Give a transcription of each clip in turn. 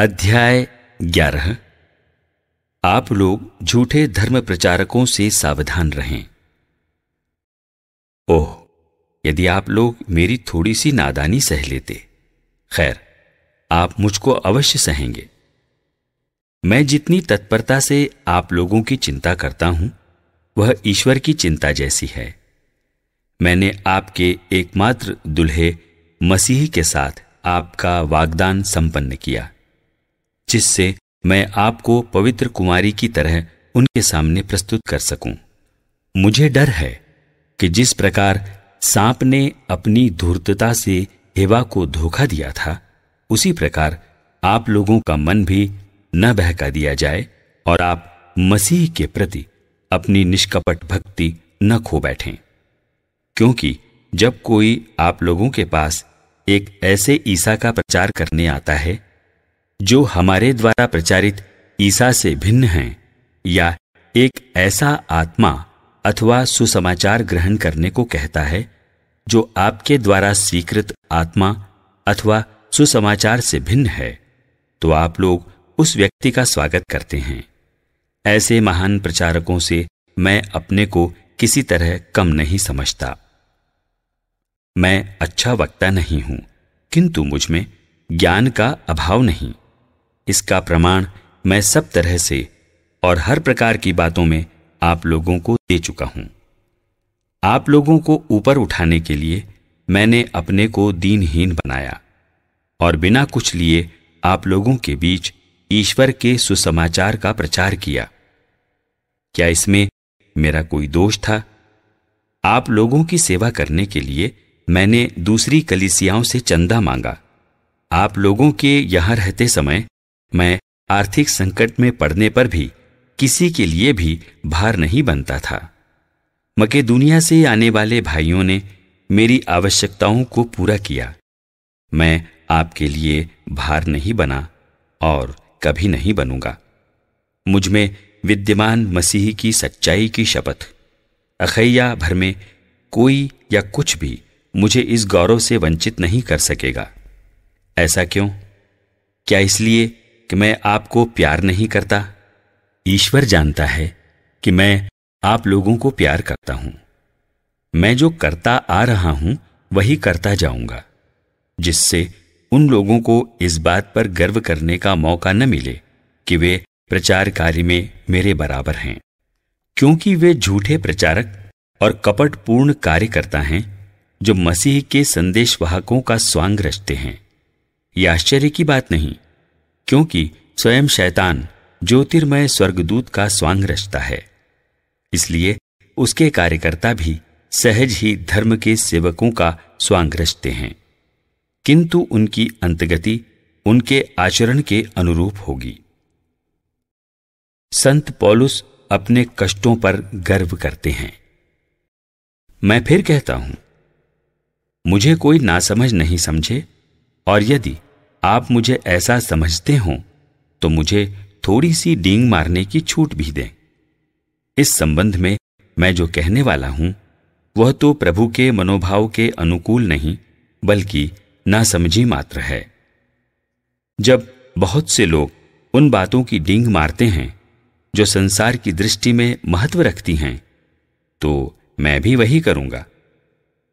अध्याय ग्यारह आप लोग झूठे धर्म प्रचारकों से सावधान रहें ओह यदि आप लोग मेरी थोड़ी सी नादानी सह लेते खैर आप मुझको अवश्य सहेंगे मैं जितनी तत्परता से आप लोगों की चिंता करता हूं वह ईश्वर की चिंता जैसी है मैंने आपके एकमात्र दुल्हे मसीह के साथ आपका वागदान संपन्न किया जिससे मैं आपको पवित्र कुमारी की तरह उनके सामने प्रस्तुत कर सकूं। मुझे डर है कि जिस प्रकार सांप ने अपनी धूर्तता से हेवा को धोखा दिया था उसी प्रकार आप लोगों का मन भी न बहका दिया जाए और आप मसीह के प्रति अपनी निष्कपट भक्ति न खो बैठें क्योंकि जब कोई आप लोगों के पास एक ऐसे ईसा का प्रचार करने आता है जो हमारे द्वारा प्रचारित ईसा से भिन्न हैं या एक ऐसा आत्मा अथवा सुसमाचार ग्रहण करने को कहता है जो आपके द्वारा स्वीकृत आत्मा अथवा सुसमाचार से भिन्न है तो आप लोग उस व्यक्ति का स्वागत करते हैं ऐसे महान प्रचारकों से मैं अपने को किसी तरह कम नहीं समझता मैं अच्छा वक्ता नहीं हूं किंतु मुझमें ज्ञान का अभाव नहीं इसका प्रमाण मैं सब तरह से और हर प्रकार की बातों में आप लोगों को दे चुका हूं आप लोगों को ऊपर उठाने के लिए मैंने अपने को दीनहीन बनाया और बिना कुछ लिए आप लोगों के बीच ईश्वर के सुसमाचार का प्रचार किया क्या इसमें मेरा कोई दोष था आप लोगों की सेवा करने के लिए मैंने दूसरी कलिसियाओं से चंदा मांगा आप लोगों के यहां रहते समय मैं आर्थिक संकट में पड़ने पर भी किसी के लिए भी भार नहीं बनता था मके दुनिया से आने वाले भाइयों ने मेरी आवश्यकताओं को पूरा किया मैं आपके लिए भार नहीं बना और कभी नहीं बनूंगा मुझ में विद्यमान मसीह की सच्चाई की शपथ अखैया भर में कोई या कुछ भी मुझे इस गौरव से वंचित नहीं कर सकेगा ऐसा क्यों क्या इसलिए कि मैं आपको प्यार नहीं करता ईश्वर जानता है कि मैं आप लोगों को प्यार करता हूं मैं जो करता आ रहा हूं वही करता जाऊंगा जिससे उन लोगों को इस बात पर गर्व करने का मौका न मिले कि वे प्रचार कार्य में मेरे बराबर हैं क्योंकि वे झूठे प्रचारक और कपटपूर्ण कार्यकर्ता हैं जो मसीह के संदेशवाहकों का स्वांग रचते हैं यह आश्चर्य की बात नहीं क्योंकि स्वयं शैतान ज्योतिर्मय स्वर्गदूत का स्वांग रचता है इसलिए उसके कार्यकर्ता भी सहज ही धर्म के सेवकों का स्वांग रचते हैं किंतु उनकी अंतगति उनके आचरण के अनुरूप होगी संत पौलुस अपने कष्टों पर गर्व करते हैं मैं फिर कहता हूं मुझे कोई नासमझ नहीं समझे और यदि आप मुझे ऐसा समझते हो तो मुझे थोड़ी सी डींग मारने की छूट भी दें इस संबंध में मैं जो कहने वाला हूं वह तो प्रभु के मनोभाव के अनुकूल नहीं बल्कि नासमझी मात्र है जब बहुत से लोग उन बातों की डींग मारते हैं जो संसार की दृष्टि में महत्व रखती हैं तो मैं भी वही करूंगा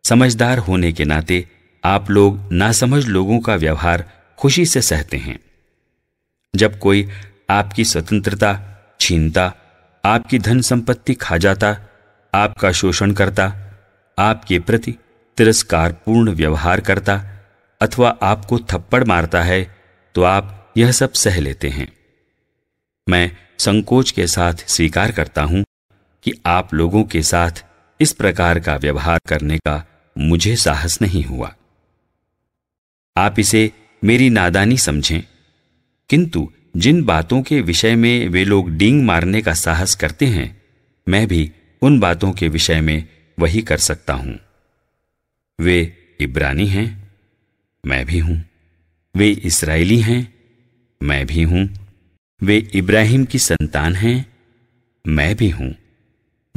समझदार होने के नाते आप लोग नासमझ लोगों का व्यवहार खुशी से सहते हैं जब कोई आपकी स्वतंत्रता छीनता आपकी धन संपत्ति खा जाता आपका शोषण करता आपके प्रति तिरस्कार पूर्ण व्यवहार करता अथवा आपको थप्पड़ मारता है तो आप यह सब सह लेते हैं मैं संकोच के साथ स्वीकार करता हूं कि आप लोगों के साथ इस प्रकार का व्यवहार करने का मुझे साहस नहीं हुआ आप इसे मेरी नादानी समझें किंतु जिन बातों के विषय में वे लोग डींग मारने का साहस करते हैं मैं भी उन बातों के विषय में वही कर सकता हूं वे इब्रानी हैं मैं भी हूं वे इसराइली हैं मैं भी हूं वे इब्राहिम की संतान हैं मैं भी हूं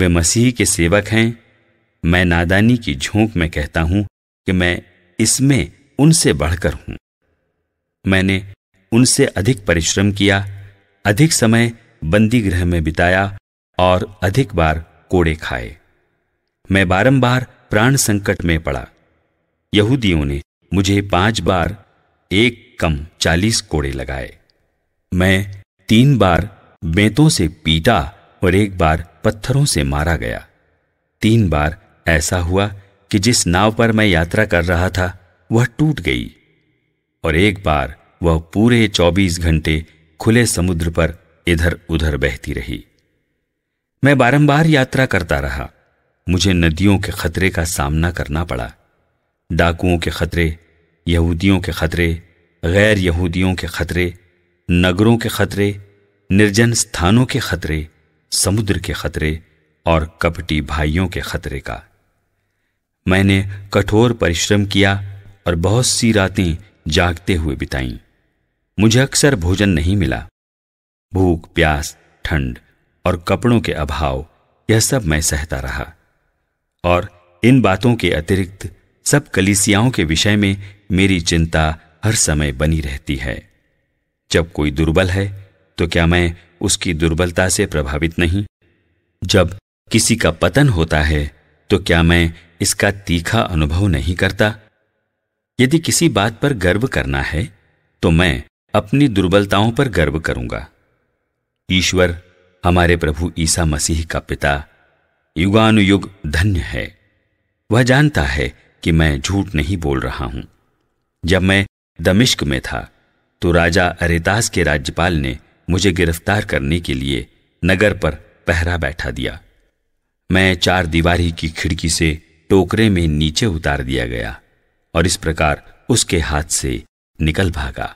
वे मसीह के सेवक हैं मैं नादानी की झोंक में कहता हूं कि मैं इसमें उनसे बढ़कर हूं मैंने उनसे अधिक परिश्रम किया अधिक समय बंदी गृह में बिताया और अधिक बार कोड़े खाए मैं बारंबार प्राण संकट में पड़ा यहूदियों ने मुझे पांच बार एक कम चालीस कोड़े लगाए मैं तीन बार बेतों से पीटा और एक बार पत्थरों से मारा गया तीन बार ऐसा हुआ कि जिस नाव पर मैं यात्रा कर रहा था वह टूट गई और एक बार वह पूरे चौबीस घंटे खुले समुद्र पर इधर उधर बहती रही मैं बारंबार यात्रा करता रहा मुझे नदियों के खतरे का सामना करना पड़ा डाकुओं के खतरे यहूदियों के खतरे गैर यहूदियों के खतरे नगरों के खतरे निर्जन स्थानों के खतरे समुद्र के खतरे और कपटी भाइयों के खतरे का मैंने कठोर परिश्रम किया और बहुत सी रातें जागते हुए बिताईं मुझे अक्सर भोजन नहीं मिला भूख प्यास ठंड और कपड़ों के अभाव यह सब मैं सहता रहा और इन बातों के अतिरिक्त सब कलिसियाओं के विषय में मेरी चिंता हर समय बनी रहती है जब कोई दुर्बल है तो क्या मैं उसकी दुर्बलता से प्रभावित नहीं जब किसी का पतन होता है तो क्या मैं इसका तीखा अनुभव नहीं करता यदि किसी बात पर गर्व करना है तो मैं अपनी दुर्बलताओं पर गर्व करूंगा ईश्वर हमारे प्रभु ईसा मसीह का पिता युगानुयुग धन्य है वह जानता है कि मैं झूठ नहीं बोल रहा हूं जब मैं दमिश्क में था तो राजा अरेतास के राज्यपाल ने मुझे गिरफ्तार करने के लिए नगर पर पहरा बैठा दिया मैं चार दीवारी की खिड़की से टोकरे में नीचे उतार दिया गया और इस प्रकार उसके हाथ से निकल भागा